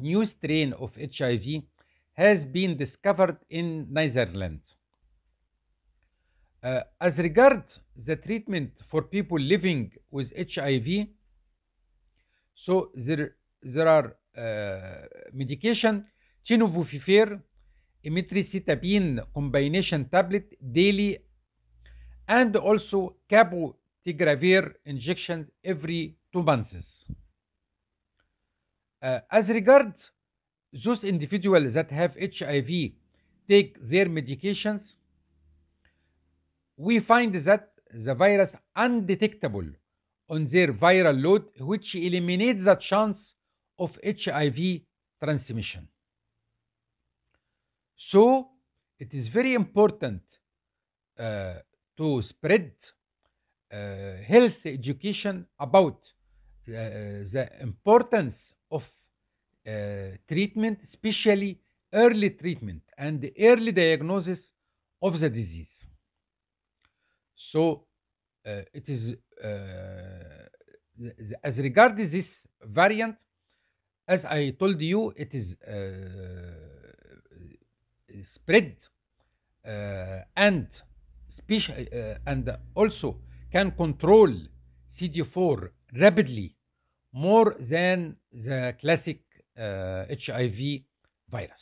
new strain of HIV has been discovered in Netherlands. Uh, as regards the treatment for people living with HIV, so there, there are uh, medication, tenofovir, imitricitabine combination tablet daily, and also cabotegravir injections every two months. Uh, as regards those individuals that have HIV take their medications, we find that the virus undetectable on their viral load, which eliminates the chance of HIV transmission. So, it is very important uh, to spread uh, health education about uh, the importance of uh, treatment, especially early treatment and early diagnosis of the disease. So uh, it is uh, as regards this variant, as I told you, it is uh, spread uh, and uh, and also can control CD4 rapidly more than the classic HIV uh, virus.